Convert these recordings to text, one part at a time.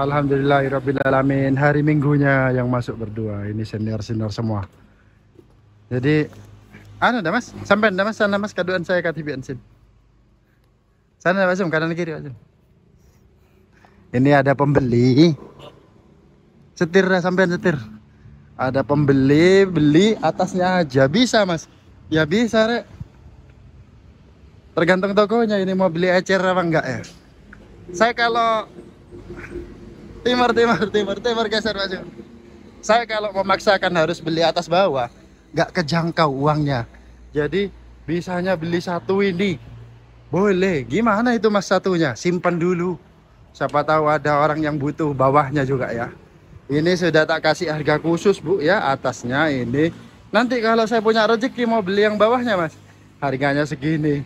Alhamdulillahirrabbilalamin Hari minggunya yang masuk berdua Ini senior-senior semua Jadi Anu dah mas Sampai dah mas Sana mas kaduan saya kat TVN sin Sana mas Kanan kiri mas Ini ada pembeli Setir dah sampean setir Ada pembeli Beli atasnya aja Bisa mas Ya bisa rek Tergantung tokonya ini mau beli ecer apa enggak ya Saya kalau timur timur timur timur geser maju saya kalau memaksakan harus beli atas bawah nggak kejangkau uangnya jadi bisanya beli satu ini boleh gimana itu mas satunya simpan dulu siapa tahu ada orang yang butuh bawahnya juga ya ini sudah tak kasih harga khusus bu ya atasnya ini nanti kalau saya punya rezeki mau beli yang bawahnya mas harganya segini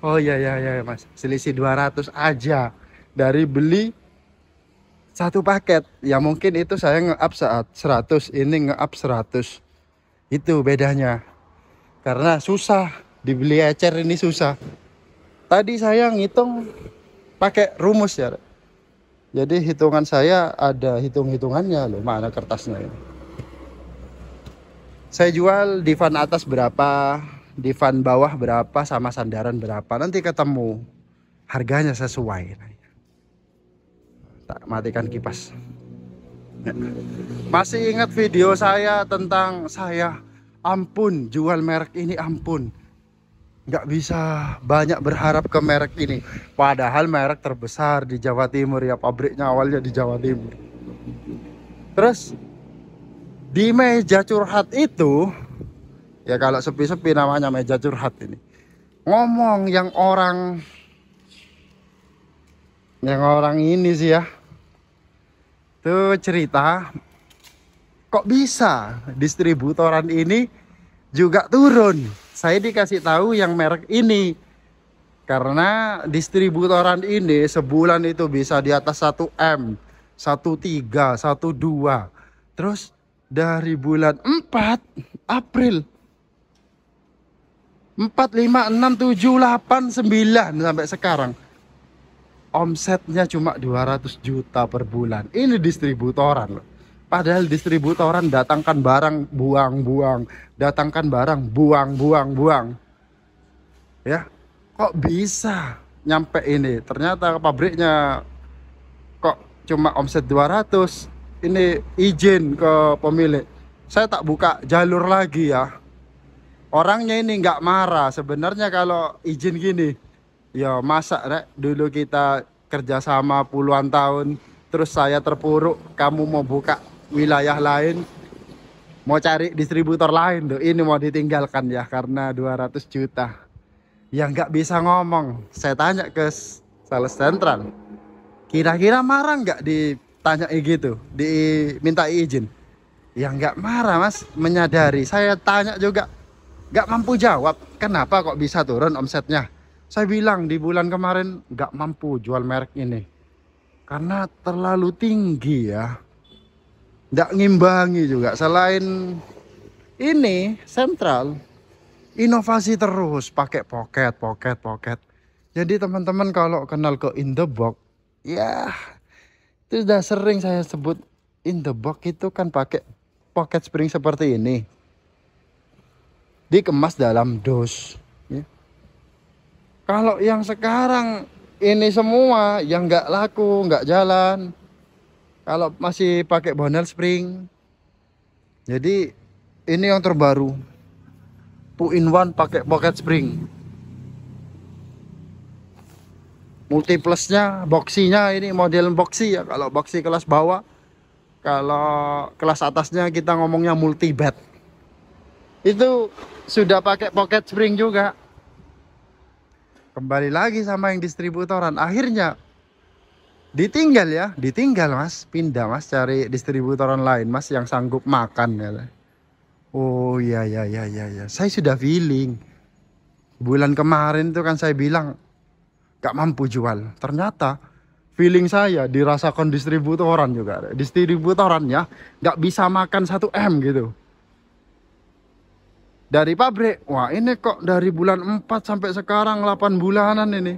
oh iya iya iya mas selisih 200 aja dari beli satu paket ya mungkin itu saya nge-up saat 100 ini nge-up 100 itu bedanya karena susah dibeli ecer ini susah tadi saya ngitung pakai rumus ya jadi hitungan saya ada hitung-hitungannya loh mana kertasnya ini saya jual di van atas berapa di van bawah berapa sama sandaran berapa nanti ketemu harganya sesuai tak matikan kipas masih ingat video saya tentang saya ampun jual merek ini ampun nggak bisa banyak berharap ke merek ini padahal merek terbesar di Jawa Timur ya pabriknya awalnya di Jawa Timur terus di meja curhat itu ya kalau sepi-sepi namanya meja curhat ini ngomong yang orang yang orang ini sih ya itu cerita kok bisa distributoran ini juga turun. Saya dikasih tahu yang merek ini. Karena distributoran ini sebulan itu bisa di atas 1M, 13, 12. Terus dari bulan 4 April 4, 5, 6, 7, 8, 9 sampai sekarang omsetnya cuma 200 juta per bulan. Ini distributoran loh. Padahal distributoran datangkan barang buang-buang, datangkan barang buang-buang-buang. Ya, kok bisa nyampe ini? Ternyata pabriknya kok cuma omset 200. Ini izin ke pemilik. Saya tak buka jalur lagi ya. Orangnya ini nggak marah sebenarnya kalau izin gini ya masa rek dulu kita kerjasama puluhan tahun terus saya terpuruk kamu mau buka wilayah lain mau cari distributor lain tuh ini mau ditinggalkan ya karena 200 juta ya nggak bisa ngomong saya tanya ke sales sentral kira-kira marah nggak ditanya gitu diminta izin ya nggak marah mas menyadari saya tanya juga nggak mampu jawab kenapa kok bisa turun omsetnya saya bilang di bulan kemarin nggak mampu jual merek ini. Karena terlalu tinggi ya. Nggak ngimbangi juga. Selain ini sentral inovasi terus pakai pocket pocket pocket jadi teman-teman kalau kenal ke in the box ya itu sudah sering saya sebut in the box itu kan pakai pocket spring seperti ini dikemas dalam dos kalau yang sekarang ini semua yang nggak laku, nggak jalan. Kalau masih pakai bonel spring. Jadi ini yang terbaru. Two in one pakai pocket spring. Multiplusnya, boxinya ini model boxy ya. Kalau boxy kelas bawah, kalau kelas atasnya kita ngomongnya multi bed. Itu sudah pakai pocket spring juga kembali lagi sama yang distributoran akhirnya ditinggal ya ditinggal mas pindah mas cari distributoran lain mas yang sanggup makan ya oh ya ya ya ya ya saya sudah feeling bulan kemarin tuh kan saya bilang gak mampu jual ternyata feeling saya dirasakan distributoran juga distributoran ya gak bisa makan satu m gitu dari pabrik wah ini kok dari bulan 4 sampai sekarang 8 bulanan ini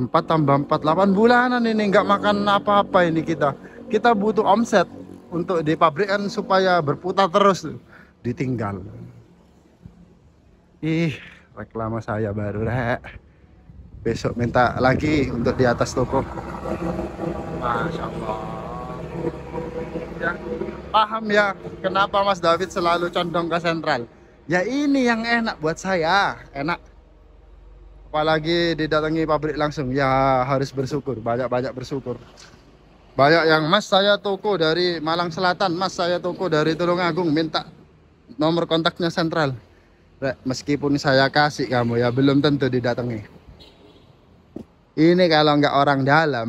4 tambah 4 8 bulanan ini nggak makan apa-apa ini kita kita butuh omset untuk di pabrik kan supaya berputar terus ditinggal ih reklama saya baru rek besok minta lagi untuk di atas toko Masya Allah ya, paham ya kenapa Mas David selalu condong ke sentral Ya ini yang enak buat saya, enak. Apalagi didatangi pabrik langsung, ya harus bersyukur, banyak-banyak bersyukur. Banyak yang, mas saya toko dari Malang Selatan, mas saya toko dari Tulungagung, minta nomor kontaknya sentral. Rek, meskipun saya kasih kamu ya, belum tentu didatangi. Ini kalau nggak orang dalam,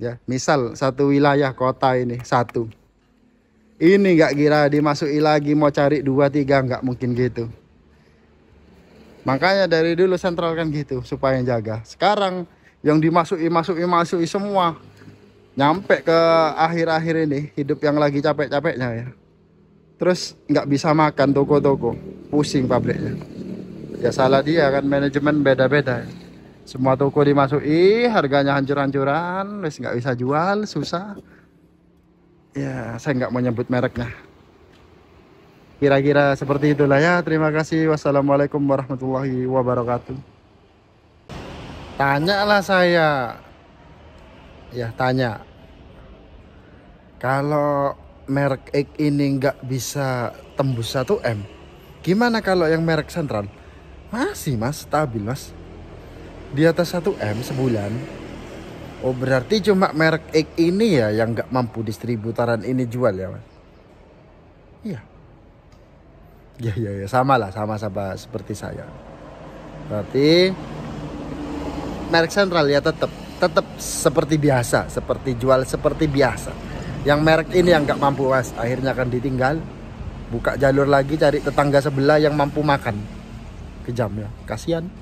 ya misal satu wilayah kota ini, satu ini nggak kira dimasuki lagi mau cari dua tiga nggak mungkin gitu makanya dari dulu sentral kan gitu supaya jaga sekarang yang dimasuki masuki masuki semua nyampe ke akhir-akhir ini hidup yang lagi capek-capeknya ya terus nggak bisa makan toko-toko pusing pabriknya ya salah dia kan manajemen beda-beda ya. semua toko dimasuki harganya hancur-hancuran Terus nggak bisa jual susah ya saya nggak mau nyebut mereknya kira-kira seperti itulah ya terima kasih wassalamualaikum warahmatullahi wabarakatuh tanya lah saya ya tanya kalau merek X ini nggak bisa tembus satu m gimana kalau yang merek sentral masih mas stabil mas di atas 1M sebulan Oh berarti cuma merek X ini ya yang nggak mampu distributoran ini jual ya mas? Iya. Ya ya ya sama lah sama sama seperti saya. Berarti merek sentral ya tetap tetap seperti biasa seperti jual seperti biasa. Yang merek ini yang nggak mampu mas akhirnya akan ditinggal. Buka jalur lagi cari tetangga sebelah yang mampu makan. Kejam ya kasihan.